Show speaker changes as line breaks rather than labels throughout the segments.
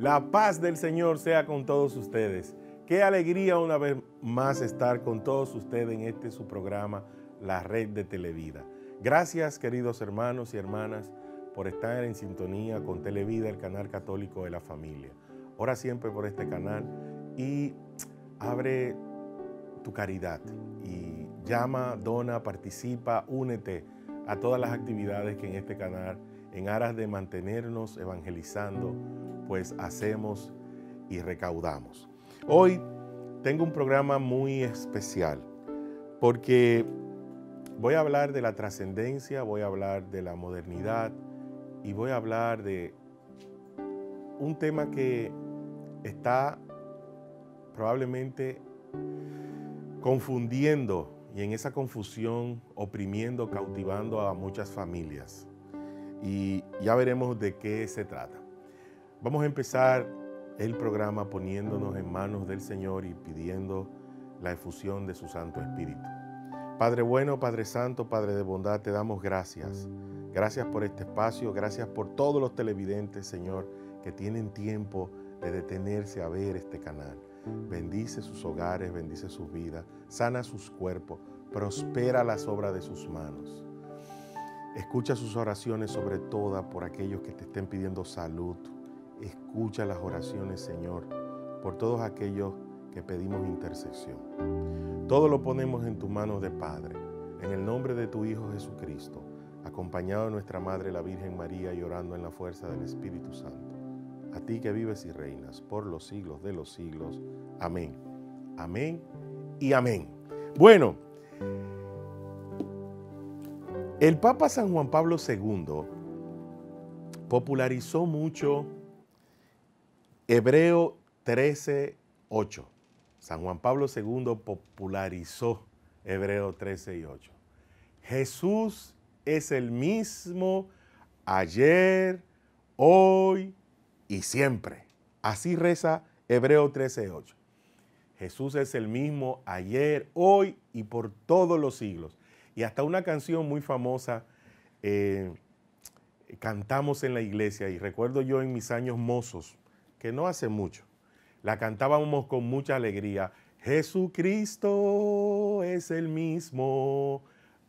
La paz del Señor sea con todos ustedes. Qué alegría una vez más estar con todos ustedes en este su programa, La Red de Televida. Gracias queridos hermanos y hermanas por estar en sintonía con Televida, el canal católico de la familia. Ora siempre por este canal y abre tu caridad y llama, dona, participa, únete a todas las actividades que en este canal en aras de mantenernos evangelizando pues hacemos y recaudamos. Hoy tengo un programa muy especial porque voy a hablar de la trascendencia, voy a hablar de la modernidad y voy a hablar de un tema que está probablemente confundiendo y en esa confusión oprimiendo, cautivando a muchas familias. Y ya veremos de qué se trata. Vamos a empezar el programa poniéndonos en manos del Señor y pidiendo la efusión de su Santo Espíritu. Padre bueno, Padre Santo, Padre de bondad, te damos gracias. Gracias por este espacio, gracias por todos los televidentes, Señor, que tienen tiempo de detenerse a ver este canal. Bendice sus hogares, bendice sus vidas, sana sus cuerpos, prospera las obras de sus manos. Escucha sus oraciones sobre todo por aquellos que te estén pidiendo salud, Escucha las oraciones, Señor, por todos aquellos que pedimos intercesión. Todo lo ponemos en tus manos de Padre, en el nombre de tu Hijo Jesucristo, acompañado de nuestra Madre la Virgen María y orando en la fuerza del Espíritu Santo. A ti que vives y reinas por los siglos de los siglos. Amén. Amén y amén. Bueno, el Papa San Juan Pablo II popularizó mucho Hebreo 13, 8. San Juan Pablo II popularizó Hebreo 13 y 8. Jesús es el mismo ayer, hoy y siempre. Así reza Hebreo 13, 8. Jesús es el mismo ayer, hoy y por todos los siglos. Y hasta una canción muy famosa eh, cantamos en la iglesia y recuerdo yo en mis años mozos que no hace mucho, la cantábamos con mucha alegría. Jesucristo es el mismo,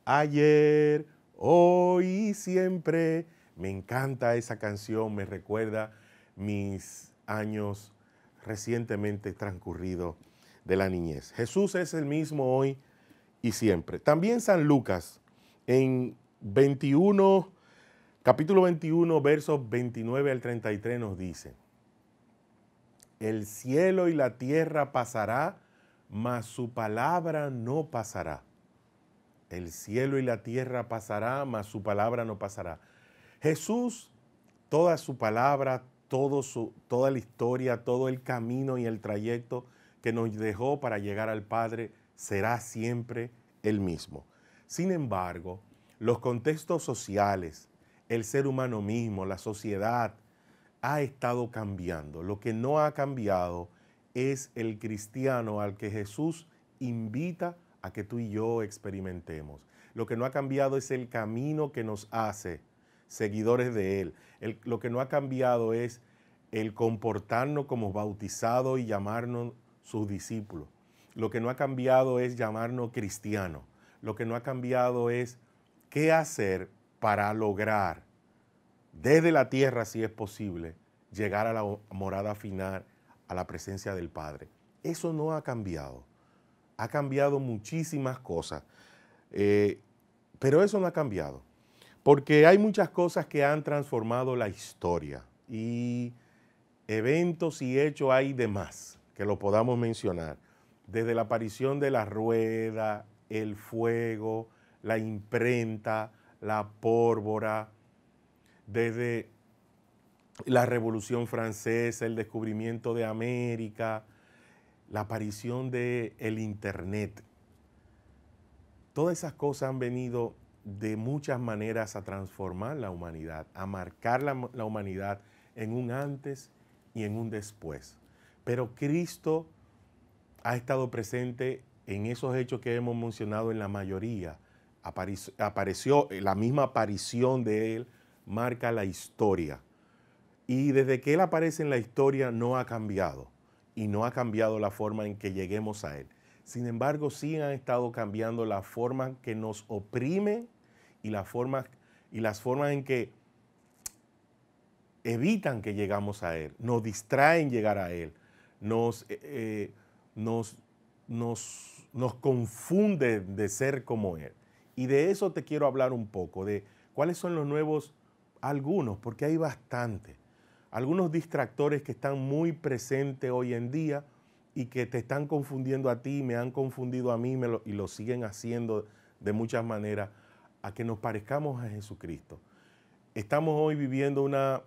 ayer, hoy y siempre. Me encanta esa canción, me recuerda mis años recientemente transcurridos de la niñez. Jesús es el mismo hoy y siempre. También San Lucas en 21, capítulo 21, versos 29 al 33 nos dice, el cielo y la tierra pasará, mas su palabra no pasará. El cielo y la tierra pasará, mas su palabra no pasará. Jesús, toda su palabra, todo su, toda la historia, todo el camino y el trayecto que nos dejó para llegar al Padre será siempre el mismo. Sin embargo, los contextos sociales, el ser humano mismo, la sociedad, ha estado cambiando. Lo que no ha cambiado es el cristiano al que Jesús invita a que tú y yo experimentemos. Lo que no ha cambiado es el camino que nos hace seguidores de Él. lo que no ha cambiado es el comportarnos como bautizados y llamarnos sus discípulos. Lo que no ha cambiado es llamarnos cristianos. Lo que no ha cambiado es qué hacer para lograr desde la tierra, si es posible, llegar a la morada final, a la presencia del Padre. Eso no ha cambiado. Ha cambiado muchísimas cosas, eh, pero eso no ha cambiado. Porque hay muchas cosas que han transformado la historia y eventos y hechos hay de más que lo podamos mencionar. Desde la aparición de la rueda, el fuego, la imprenta, la pólvora, desde la Revolución Francesa, el descubrimiento de América, la aparición del Internet. Todas esas cosas han venido de muchas maneras a transformar la humanidad, a marcar la, humanidad en un antes y en un después. Pero Cristo ha estado presente en esos hechos que hemos mencionado en la mayoría. apareció eh, la misma aparición de Él marca la historia. Y desde que Él aparece en la historia no ha cambiado. Y no ha cambiado la forma en que lleguemos a Él. Sin embargo, sí han estado cambiando la forma que nos oprime y, y las formas en que evitan que llegamos a Él, nos distraen llegar a Él, nos, eh, eh nos, nos, nos confunde de ser como Él. Y de eso te quiero hablar un poco, de cuáles son los nuevos algunos, porque hay bastante, algunos distractores que están muy presentes hoy en día y que te están confundiendo a ti, me han confundido a mí y lo siguen haciendo de muchas maneras, a que nos parezcamos a Jesucristo. Estamos hoy viviendo una,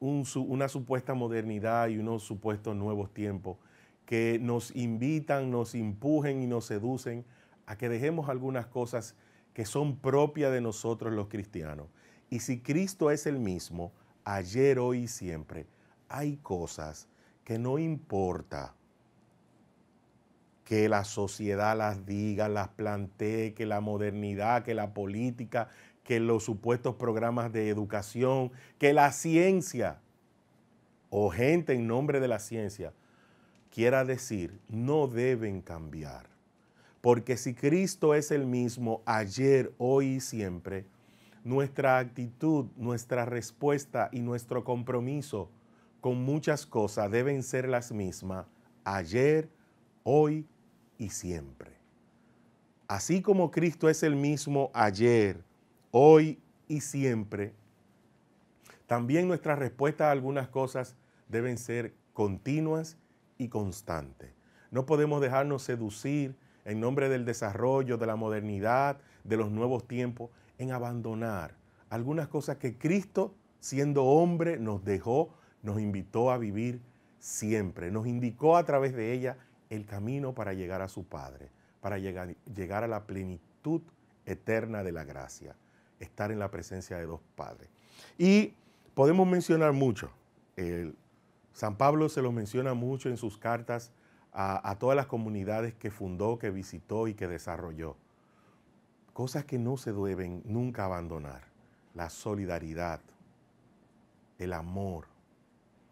una supuesta modernidad y unos supuestos nuevos tiempos que nos invitan, nos empujen y nos seducen a que dejemos algunas cosas que son propias de nosotros los cristianos y si Cristo es el mismo, ayer, hoy y siempre, hay cosas que no importa que la sociedad las diga, las plantee, que la modernidad, que la política, que los supuestos programas de educación, que la ciencia o gente en nombre de la ciencia quiera decir, no deben cambiar. Porque si Cristo es el mismo ayer, hoy y siempre, nuestra actitud, nuestra respuesta y nuestro compromiso con muchas cosas deben ser las mismas ayer, hoy y siempre. Así como Cristo es el mismo ayer, hoy y siempre, también nuestras respuestas a algunas cosas deben ser continuas y constantes. No podemos dejarnos seducir en nombre del desarrollo, de la modernidad, de los nuevos tiempos en abandonar algunas cosas que Cristo, siendo hombre, nos dejó, nos invitó a vivir siempre, nos indicó a través de ella el camino para llegar a su Padre, para llegar, a la plenitud eterna de la gracia, estar en la presencia de dos padres. Y podemos mencionar mucho, San Pablo se lo menciona mucho en sus cartas a todas las comunidades que fundó, que visitó y que desarrolló. Cosas que no se deben nunca abandonar. La solidaridad, el amor,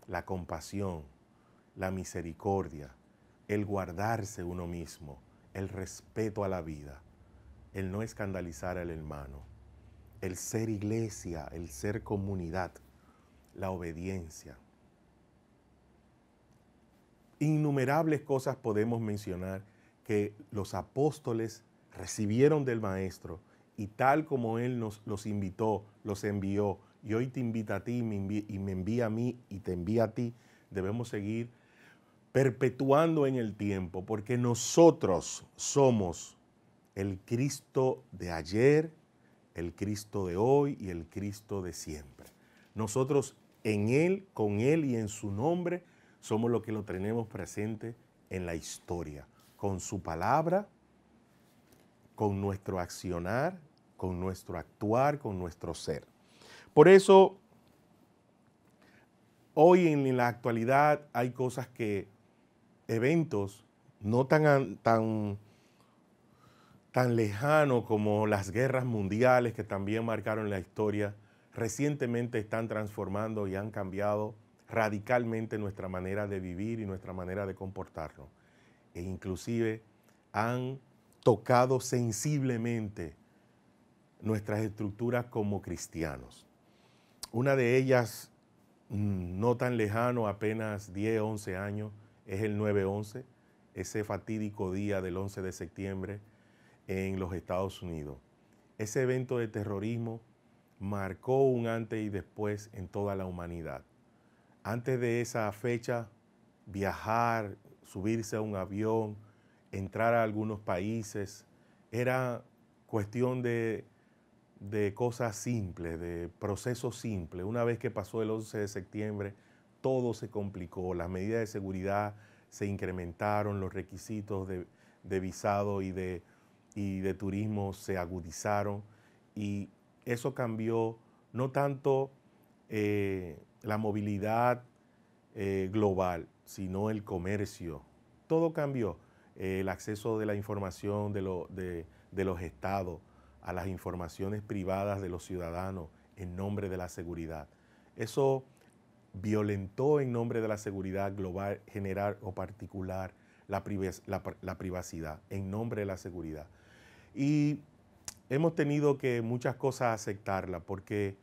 la compasión, la misericordia, el guardarse uno mismo, el respeto a la vida, el no escandalizar al hermano, el ser iglesia, el ser comunidad, la obediencia. Innumerables cosas podemos mencionar que los apóstoles recibieron del Maestro y tal como Él nos los invitó, los envió, y hoy te invita a ti y me envía, a mí y te envía a ti, debemos seguir perpetuando en el tiempo, porque nosotros somos el Cristo de ayer, el Cristo de hoy y el Cristo de siempre. Nosotros en Él, con Él y en su nombre, somos lo que lo tenemos presente en la historia, con su palabra, con nuestro accionar, con nuestro actuar, con nuestro ser. Por eso, hoy en la actualidad hay cosas que, eventos no tan, tan, tan lejanos como las guerras mundiales que también marcaron la historia, recientemente están transformando y han cambiado radicalmente nuestra manera de vivir y nuestra manera de comportarnos. E inclusive han tocado sensiblemente nuestras estructuras como cristianos. Una de ellas, mm, no tan lejano, apenas 10, 11 años, es el 9-11, ese fatídico día del 11 de septiembre en los Estados Unidos. Ese evento de terrorismo marcó un antes y después en toda la humanidad. Antes de esa fecha, viajar, subirse a un avión, entrar a algunos países. Era cuestión de, cosas simples, de procesos simples. Una vez que pasó el 11 de septiembre, todo se complicó. Las medidas de seguridad se incrementaron, los requisitos de, visado y de, turismo se agudizaron. Y eso cambió no tanto eh, la movilidad eh, global, sino el comercio. Todo cambió el acceso de la información de, los estados a las informaciones privadas de los ciudadanos en nombre de la seguridad. Eso violentó en nombre de la seguridad global, general o particular la, privacidad, en nombre de la seguridad. Y hemos tenido que muchas cosas aceptarla porque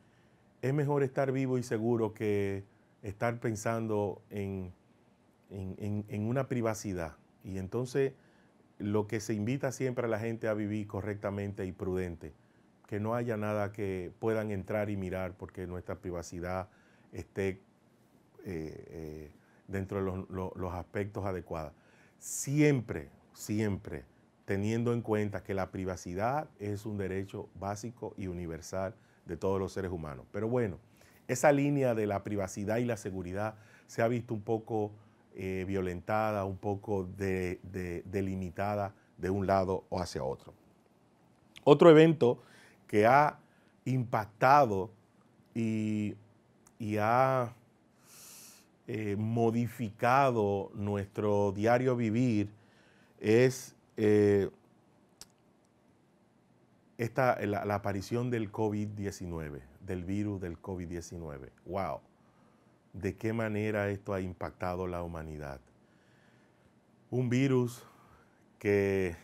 es mejor estar vivo y seguro que estar pensando en una privacidad y entonces lo que se invita siempre a la gente a vivir correctamente y prudente, que no haya nada que puedan entrar y mirar porque nuestra privacidad esté eh, eh, dentro de los, los aspectos adecuados. Siempre, siempre teniendo en cuenta que la privacidad es un derecho básico y universal de todos los seres humanos. Pero bueno, esa línea de la privacidad y la seguridad se ha visto un poco eh, violentada, un poco de, delimitada de un lado o hacia otro. Otro evento que ha impactado y, ha eh, modificado nuestro diario vivir es eh, la, la aparición del COVID-19, del virus del COVID-19. ¡Wow! de qué manera esto ha impactado la humanidad. Un virus que,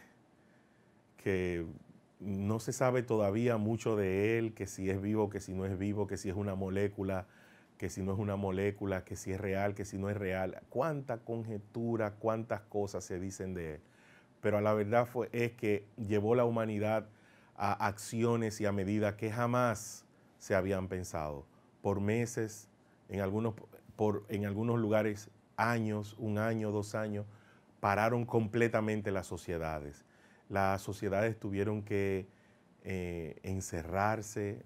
no se sabe todavía mucho de él, que si es vivo, que si no es vivo, que si es una molécula, que si no es una molécula, que si es real, que si no es real. Cuánta conjetura, cuántas cosas se dicen de él. Pero la verdad fue, es que llevó la humanidad a acciones y a medidas que jamás se habían pensado. Por meses, en algunos, por, en algunos lugares años, un año, dos años, pararon completamente las sociedades. Las sociedades tuvieron que eh, encerrarse,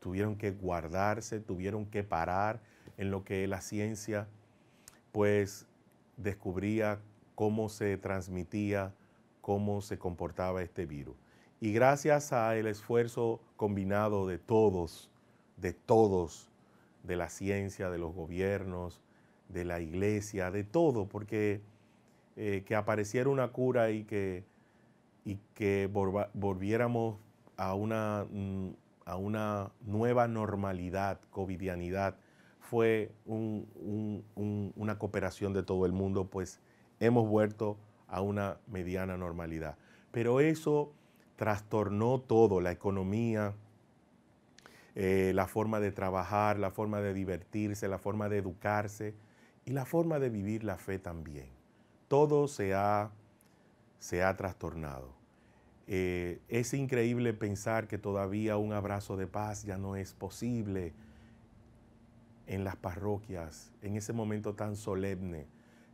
tuvieron que guardarse, tuvieron que parar en lo que la ciencia pues descubría cómo se transmitía, cómo se comportaba este virus. Y gracias al esfuerzo combinado de todos, de todos, de la ciencia, de los gobiernos, de la iglesia, de todo, porque eh, que apareciera una cura y que, y que volviéramos a una, mm, a una nueva normalidad, covidianidad, fue una cooperación de todo el mundo, pues hemos vuelto a una mediana normalidad. Pero eso trastornó todo, la economía, eh, la forma de trabajar, la forma de divertirse, la forma de educarse y la forma de vivir la fe también. Todo se ha, trastornado. Eh, es increíble pensar que todavía un abrazo de paz ya no es posible en las parroquias, en ese momento tan solemne,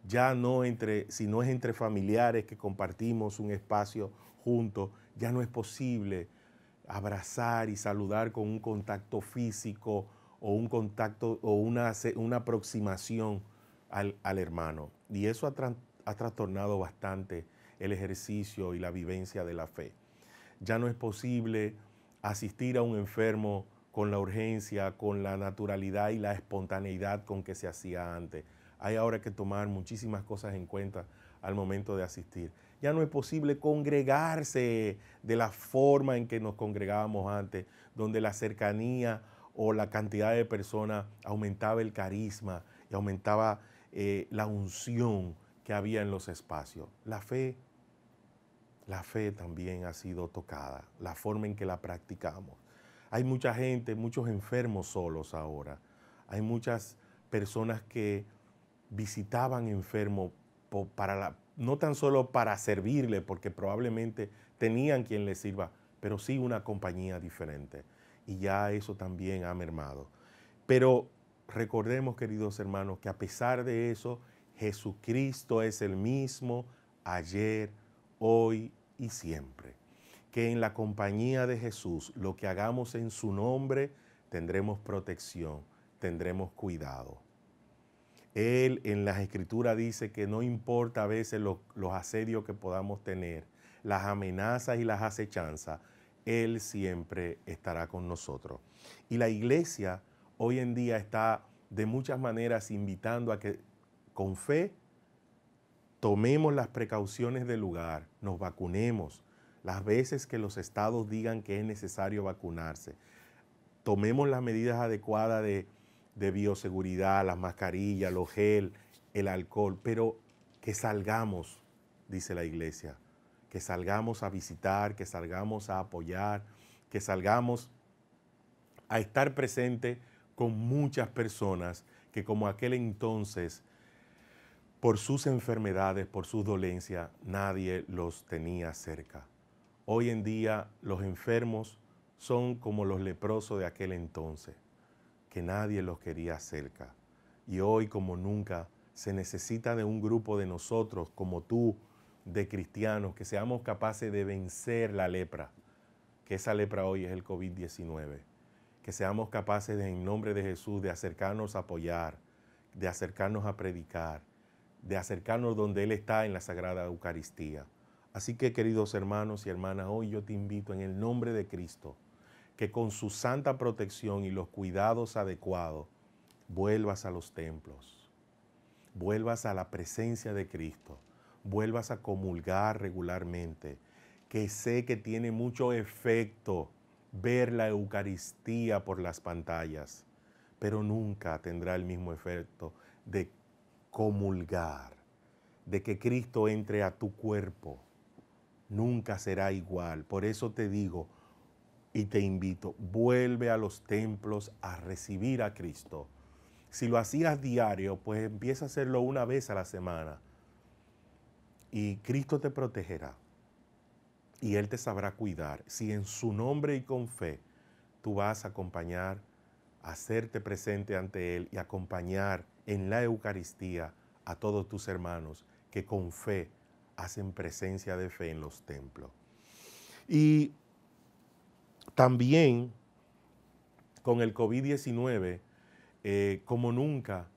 ya no entre, si no es entre familiares que compartimos un espacio juntos, ya no es posible abrazar y saludar con un contacto físico o un contacto o una, aproximación al, hermano. Y eso ha, ha trastornado bastante el ejercicio y la vivencia de la fe. Ya no es posible asistir a un enfermo con la urgencia, con la naturalidad y la espontaneidad con que se hacía antes hay ahora que tomar muchísimas cosas en cuenta al momento de asistir. Ya no es posible congregarse de la forma en que nos congregábamos antes, donde la cercanía o la cantidad de personas aumentaba el carisma y aumentaba eh, la unción que había en los espacios. La fe, la fe también ha sido tocada, la forma en que la practicamos. Hay mucha gente, muchos enfermos solos ahora. Hay muchas personas que visitaban enfermos para no tan solo para servirle, porque probablemente tenían quien les sirva, pero sí una compañía diferente. Y ya eso también ha mermado. Pero recordemos, queridos hermanos, que a pesar de eso, Jesucristo es el mismo ayer, hoy y siempre. Que en la compañía de Jesús, lo que hagamos en su nombre, tendremos protección, tendremos cuidado. Él en las escrituras dice que no importa a veces los, los asedios que podamos tener, las amenazas y las acechanzas, Él siempre estará con nosotros. Y la iglesia hoy en día está de muchas maneras invitando a que con fe tomemos las precauciones del lugar, nos vacunemos las veces que los estados digan que es necesario vacunarse, tomemos las medidas adecuadas de de bioseguridad, las mascarillas, los gel, el alcohol, pero que salgamos, dice la iglesia, que salgamos a visitar, que salgamos a apoyar, que salgamos a estar presente con muchas personas que como aquel entonces, por sus enfermedades, por sus dolencias, nadie los tenía cerca. Hoy en día los enfermos son como los leprosos de aquel entonces que nadie los quería cerca. Y hoy como nunca se necesita de un grupo de nosotros como tú, de cristianos, que seamos capaces de vencer la lepra, que esa lepra hoy es el COVID-19, que seamos capaces en nombre de Jesús de acercarnos a apoyar, de acercarnos a predicar, de acercarnos donde Él está en la Sagrada Eucaristía. Así que queridos hermanos y hermanas, hoy yo te invito en el nombre de Cristo que con su santa protección y los cuidados adecuados vuelvas a los templos, vuelvas a la presencia de Cristo, vuelvas a comulgar regularmente, que sé que tiene mucho efecto ver la Eucaristía por las pantallas, pero nunca tendrá el mismo efecto de comulgar, de que Cristo entre a tu cuerpo. Nunca será igual. Por eso te digo, y te invito, vuelve a los templos a recibir a Cristo. Si lo hacías diario, pues empieza a hacerlo una vez a la semana. Y Cristo te protegerá. Y Él te sabrá cuidar. Si en su nombre y con fe tú vas a acompañar, a hacerte presente ante Él y acompañar en la Eucaristía a todos tus hermanos que con fe hacen presencia de fe en los templos. Y también con el COVID-19, eh, como nunca,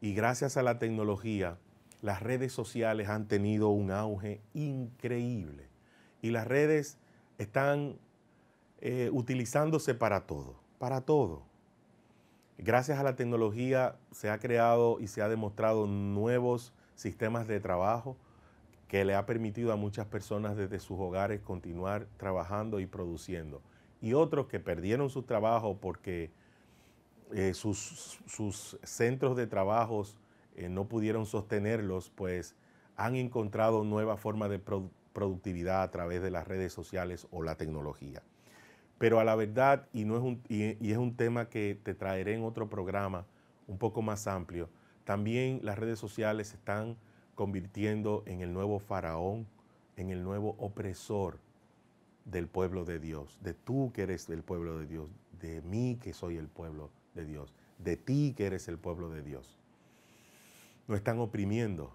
y gracias a la tecnología, las redes sociales han tenido un auge increíble. Y las redes están eh, utilizándose para todo, para todo. Gracias a la tecnología se ha creado y se ha demostrado nuevos sistemas de trabajo que le ha permitido a muchas personas desde sus hogares continuar trabajando y produciendo y otros que perdieron su trabajo porque eh, sus, centros de trabajos eh, no pudieron sostenerlos, pues han encontrado nueva forma de productividad a través de las redes sociales o la tecnología. Pero a la verdad, y, no es un, y, y es un tema que te traeré en otro programa un poco más amplio, también las redes sociales se están convirtiendo en el nuevo faraón, en el nuevo opresor del pueblo de Dios, de tú que eres el pueblo de Dios, de mí que soy el pueblo de Dios, de ti que eres el pueblo de Dios. Nos están oprimiendo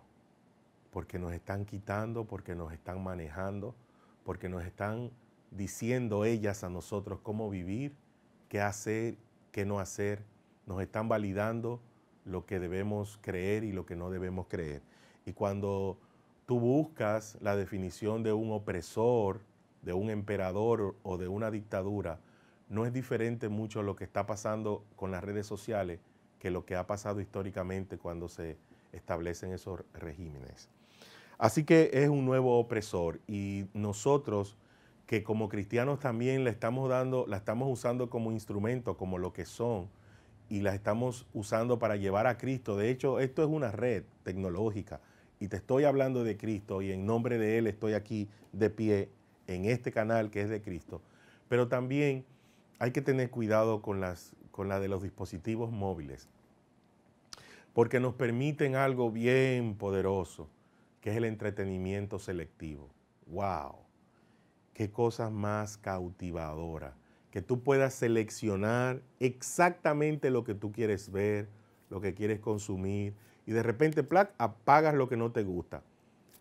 porque nos están quitando, porque nos están manejando, porque nos están diciendo ellas a nosotros cómo vivir, qué hacer, qué no hacer. Nos están validando lo que debemos creer y lo que no debemos creer. Y cuando tú buscas la definición de un opresor, de un emperador o de una dictadura, no es diferente mucho lo que está pasando con las redes sociales que lo que ha pasado históricamente cuando se establecen esos regímenes. Así que es un nuevo opresor y nosotros que como cristianos también la estamos dando, la estamos usando como instrumento, como lo que son, y la estamos usando para llevar a Cristo. De hecho, esto es una red tecnológica y te estoy hablando de Cristo y en nombre de Él estoy aquí de pie en este canal que es de Cristo. Pero también hay que tener cuidado con, las, con la de los dispositivos móviles, porque nos permiten algo bien poderoso, que es el entretenimiento selectivo. ¡Wow! ¡Qué cosa más cautivadora! Que tú puedas seleccionar exactamente lo que tú quieres ver, lo que quieres consumir, y de repente, plac, apagas lo que no te gusta,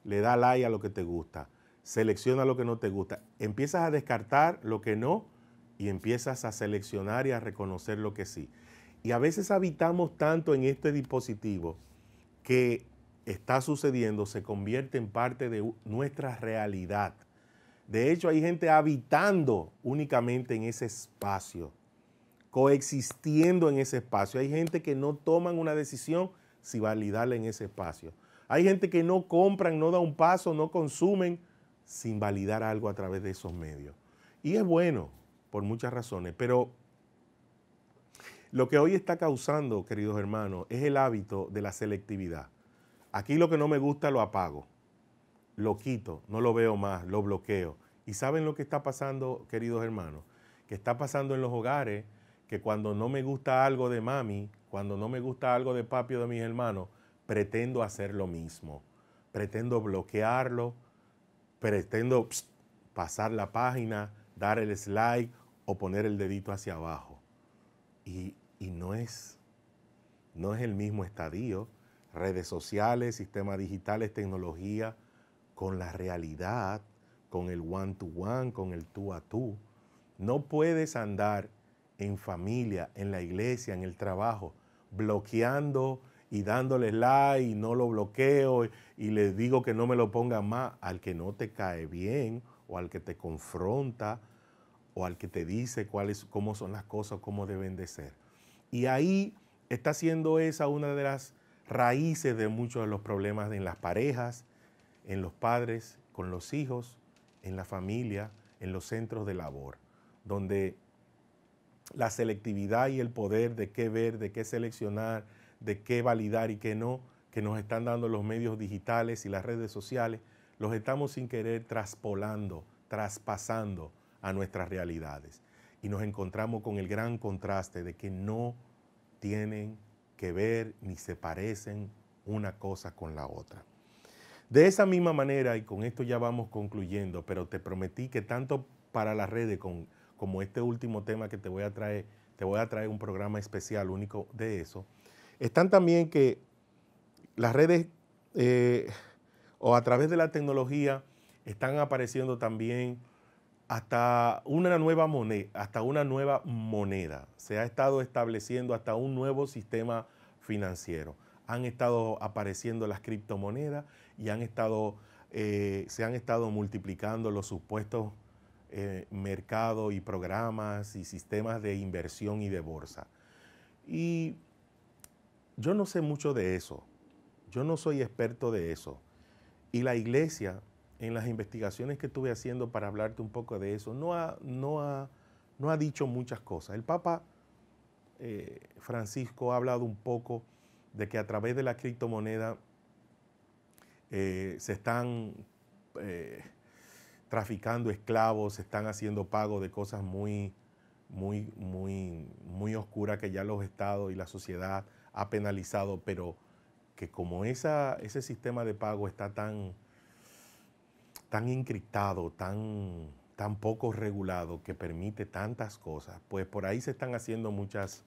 le da like a lo que te gusta selecciona lo que no te gusta. Empiezas a descartar lo que no y empiezas a seleccionar y a reconocer lo que sí. Y a veces habitamos tanto en este dispositivo que está sucediendo, se convierte en parte de nuestra realidad. De hecho, hay gente habitando únicamente en ese espacio, coexistiendo en ese espacio. Hay gente que no toman una decisión si validarla en ese espacio. Hay gente que no compran, no da un paso, no consumen sin validar algo a través de esos medios. Y es bueno, por muchas razones, pero lo que hoy está causando, queridos hermanos, es el hábito de la selectividad. Aquí lo que no me gusta lo apago, lo quito, no lo veo más, lo bloqueo. ¿Y saben lo que está pasando, queridos hermanos? Que está pasando en los hogares que cuando no me gusta algo de mami, cuando no me gusta algo de papi o de mis hermanos, pretendo hacer lo mismo. Pretendo bloquearlo, pretendo pasar la página, dar el slide o poner el dedito hacia abajo. Y, no, es, no es el mismo estadio, redes sociales, sistemas digitales, tecnología, con la realidad, con el one-to-one, one, con el tú a tú. No puedes andar en familia, en la iglesia, en el trabajo, bloqueando y dándoles like y no lo bloqueo y les digo que no me lo ponga más al que no te cae bien o al que te confronta o al que te dice cómo son las cosas, cómo deben de ser. Y ahí está siendo esa una de las raíces de muchos de los problemas en las parejas, en los padres, con los hijos, en la familia, en los centros de labor, donde la selectividad y el poder de qué ver, de qué seleccionar, de qué validar y qué no, que nos están dando los medios digitales y las redes sociales, los estamos sin querer traspolando, traspasando a nuestras realidades. Y nos encontramos con el gran contraste de que no tienen que ver ni se parecen una cosa con la otra. De esa misma manera, y con esto ya vamos concluyendo, pero te prometí que tanto para las redes como este último tema que te voy a traer, te voy a traer un programa especial único de eso, están también que las redes eh, o a través de la tecnología están apareciendo también hasta una nueva moneda, hasta una nueva moneda. Se ha estado estableciendo hasta un nuevo sistema financiero. Han estado apareciendo las criptomonedas y han estado, eh, se han estado multiplicando los supuestos eh, mercados y programas y sistemas de inversión y de bolsa. Y yo no sé mucho de eso. Yo no soy experto de eso. Y la iglesia, en las investigaciones que estuve haciendo para hablarte un poco de eso, no ha, no no ha dicho muchas cosas. El Papa eh, Francisco ha hablado un poco de que a través de la criptomoneda eh, se están eh, traficando esclavos, se están haciendo pago de cosas muy, muy, muy, muy oscuras que ya los estados y la sociedad ha penalizado, pero que como esa, ese sistema de pago está tan, tan encriptado, tan, tan poco regulado, que permite tantas cosas, pues por ahí se están haciendo muchas,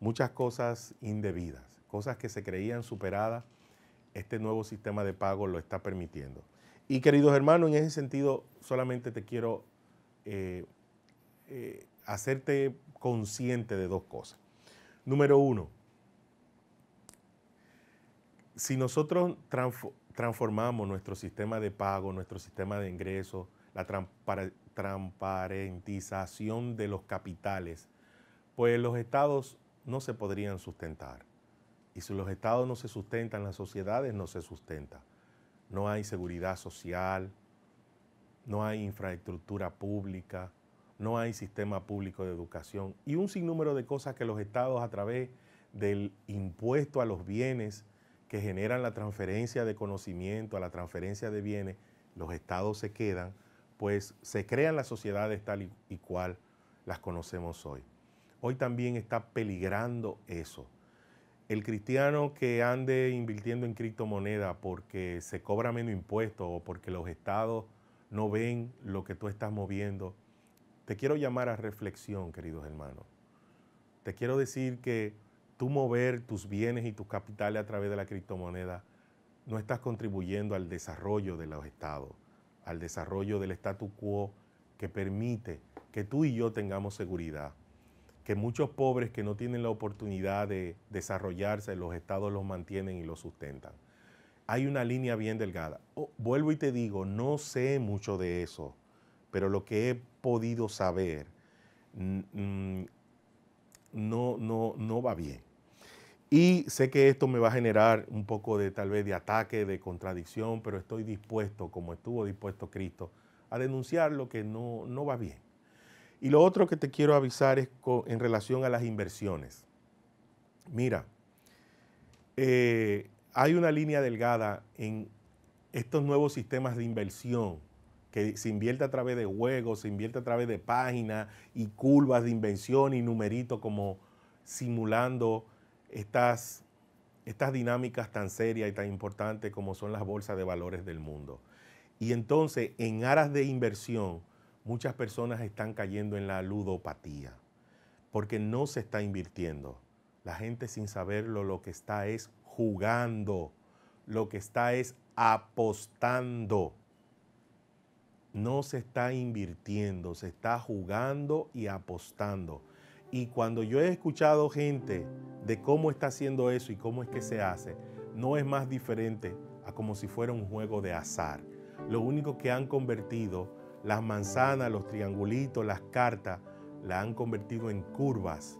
muchas cosas indebidas, cosas que se creían superadas, este nuevo sistema de pago lo está permitiendo. Y queridos hermanos, en ese sentido solamente te quiero eh, eh, hacerte consciente de dos cosas. Número uno, si nosotros transformamos nuestro sistema de pago, nuestro sistema de ingresos, la transparentización de los capitales, pues los estados no se podrían sustentar. Y si los estados no se sustentan, las sociedades no se sustentan. No hay seguridad social, no hay infraestructura pública, no hay sistema público de educación y un sinnúmero de cosas que los estados a través del impuesto a los bienes, que generan la transferencia de conocimiento, a la transferencia de bienes, los estados se quedan, pues se crean las sociedades tal y cual las conocemos hoy. Hoy también está peligrando eso. El cristiano que ande invirtiendo en criptomoneda porque se cobra menos impuestos o porque los estados no ven lo que tú estás moviendo, te quiero llamar a reflexión, queridos hermanos. Te quiero decir que tú mover tus bienes y tus capitales a través de la criptomoneda, no estás contribuyendo al desarrollo de los estados, al desarrollo del statu quo que permite que tú y yo tengamos seguridad, que muchos pobres que no tienen la oportunidad de desarrollarse, los estados los mantienen y los sustentan. Hay una línea bien delgada. vuelvo y te digo, no sé mucho de eso, pero lo que he podido saber, mm, no, no, va bien. Y sé que esto me va a generar un poco de tal vez de ataque, de contradicción, pero estoy dispuesto, como estuvo dispuesto Cristo, a denunciar lo que no, va bien. Y lo otro que te quiero avisar es en relación a las inversiones. Mira, eh, hay una línea delgada en estos nuevos sistemas de inversión que se invierte a través de juegos, se invierte a través de páginas y curvas de invención y numeritos como simulando estas, estas dinámicas tan serias y tan importantes como son las bolsas de valores del mundo. Y entonces, en aras de inversión, muchas personas están cayendo en la ludopatía, porque no se está invirtiendo. La gente sin saberlo lo que está es jugando, lo que está es apostando no se está invirtiendo, se está jugando y apostando. Y cuando yo he escuchado gente de cómo está haciendo eso y cómo es que se hace, no es más diferente a como si fuera un juego de azar. Lo único que han convertido las manzanas, los triangulitos, las cartas, la han convertido en curvas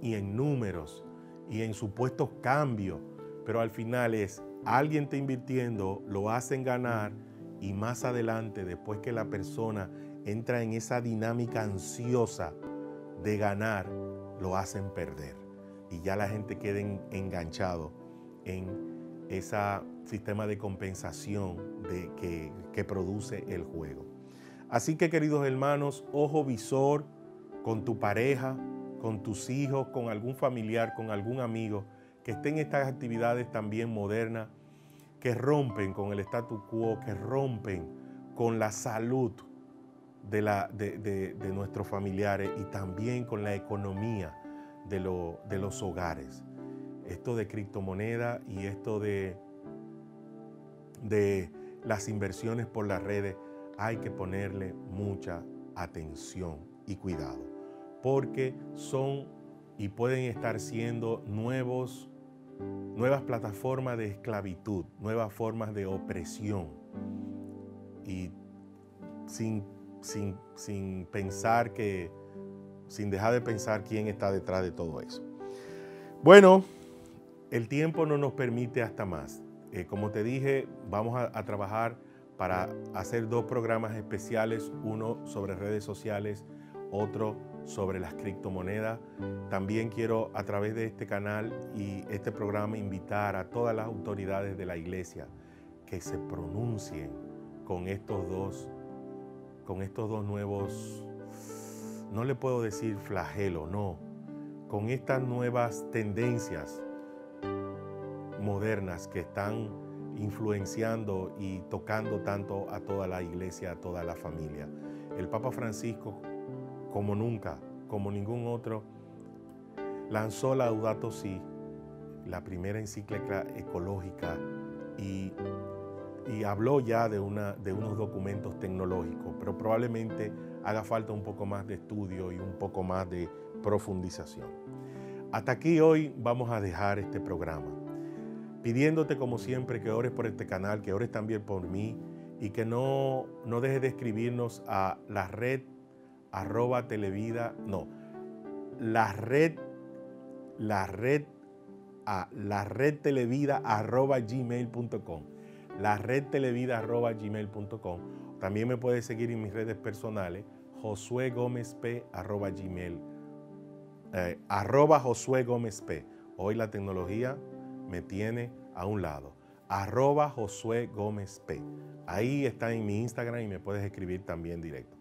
y en números y en supuestos cambios. Pero al final es alguien te invirtiendo, lo hacen ganar, y más adelante, después que la persona entra en esa dinámica ansiosa de ganar, lo hacen perder. Y ya la gente queda enganchado en ese sistema de compensación que, que produce el juego. Así que queridos hermanos, ojo visor con tu pareja, con tus hijos, con algún familiar, con algún amigo que estén estas actividades también modernas que rompen con el statu quo, que rompen con la salud de, la, de, nuestros familiares y también con la economía de, los hogares. Esto de criptomoneda y esto de, de las inversiones por las redes, hay que ponerle mucha atención y cuidado, porque son y pueden estar siendo nuevos nuevas plataformas de esclavitud, nuevas formas de opresión. Y sin, pensar que, sin dejar de pensar quién está detrás de todo eso. Bueno, el tiempo no nos permite hasta más. Eh, como te dije, vamos a trabajar para hacer dos programas especiales, uno sobre redes sociales, otro sobre las criptomonedas. También quiero a través de este canal y este programa invitar a todas las autoridades de la iglesia que se pronuncien con estos dos, con estos dos nuevos, no le puedo decir flagelo, no, con estas nuevas tendencias modernas que están influenciando y tocando tanto a toda la iglesia, a toda la familia. El Papa Francisco como nunca, como ningún otro, lanzó la Laudato Si, la primera encíclica ecológica, y, habló ya de, una, de unos documentos tecnológicos, pero probablemente haga falta un poco más de estudio y un poco más de profundización. Hasta aquí hoy vamos a dejar este programa, pidiéndote como siempre que ores por este canal, que ores también por mí y que no, no dejes de escribirnos a la red arroba televida, no, la red, la red, ah, la red televida arroba gmail.com, la red televida arroba gmail.com. También me puedes seguir en mis redes personales, Josué Gómez P arroba gmail, eh, arroba Josué Gómez P. Hoy la tecnología me tiene a un lado arroba Josué Gómez P. Ahí está en mi Instagram y me puedes escribir también directo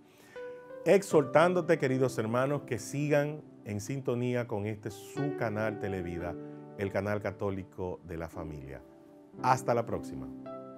exhortándote, queridos hermanos, que sigan en sintonía con este su canal Televida, el canal católico de la familia. Hasta la próxima.